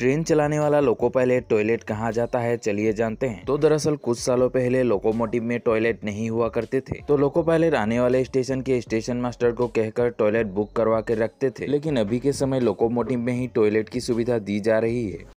train चलाने वाला loco pilot toilet कहाँ जाता है चलिए जानते हैं तो दरअसल कुछ सालों पहले लोकोमोटिव में टॉयलेट नहीं हुआ करते थे तो लोको पायलट आने वाले स्टेशन के स्टेशन मास्टर को कहकर टॉयलेट बुक करवा के रखते थे लेकिन अभी के समय लोकोमोटिव में ही टॉयलेट की सुविधा दी जा रही है